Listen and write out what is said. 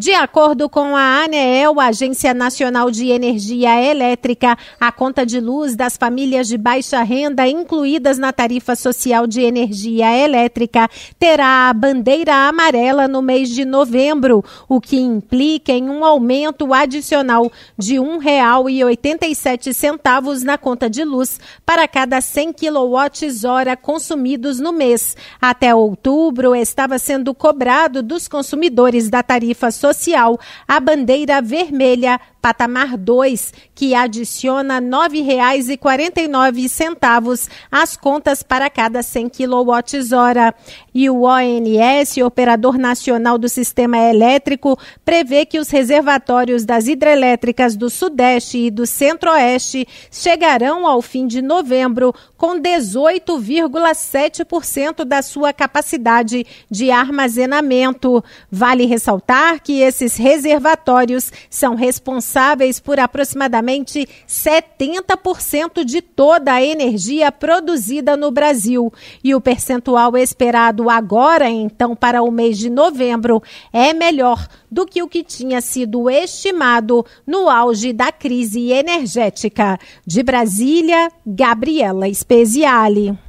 De acordo com a ANEEL, Agência Nacional de Energia Elétrica, a conta de luz das famílias de baixa renda incluídas na tarifa social de energia elétrica terá a bandeira amarela no mês de novembro, o que implica em um aumento adicional de R$ 1,87 na conta de luz para cada 100 kWh consumidos no mês. Até outubro, estava sendo cobrado dos consumidores da tarifa social social, a bandeira vermelha patamar 2, que adiciona R$ 9,49 às contas para cada 100 kWh. E o ONS, Operador Nacional do Sistema Elétrico, prevê que os reservatórios das hidrelétricas do Sudeste e do Centro-Oeste chegarão ao fim de novembro com 18,7% da sua capacidade de armazenamento. Vale ressaltar que esses reservatórios são responsáveis responsáveis por aproximadamente 70% de toda a energia produzida no Brasil. E o percentual esperado agora, então, para o mês de novembro, é melhor do que o que tinha sido estimado no auge da crise energética. De Brasília, Gabriela Speziale.